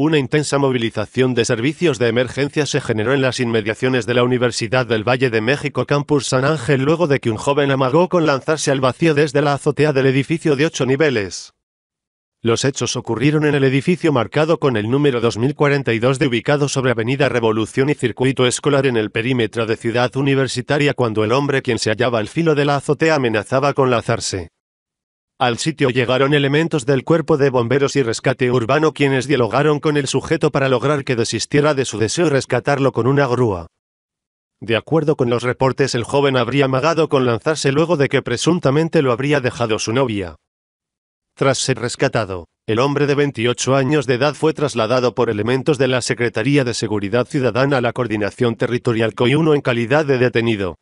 Una intensa movilización de servicios de emergencia se generó en las inmediaciones de la Universidad del Valle de México Campus San Ángel luego de que un joven amagó con lanzarse al vacío desde la azotea del edificio de ocho niveles. Los hechos ocurrieron en el edificio marcado con el número 2042 de ubicado sobre Avenida Revolución y Circuito Escolar en el perímetro de Ciudad Universitaria cuando el hombre quien se hallaba al filo de la azotea amenazaba con lanzarse. Al sitio llegaron elementos del cuerpo de bomberos y rescate urbano quienes dialogaron con el sujeto para lograr que desistiera de su deseo rescatarlo con una grúa. De acuerdo con los reportes, el joven habría amagado con lanzarse luego de que presuntamente lo habría dejado su novia. Tras ser rescatado, el hombre de 28 años de edad fue trasladado por elementos de la Secretaría de Seguridad Ciudadana a la Coordinación Territorial coi en calidad de detenido.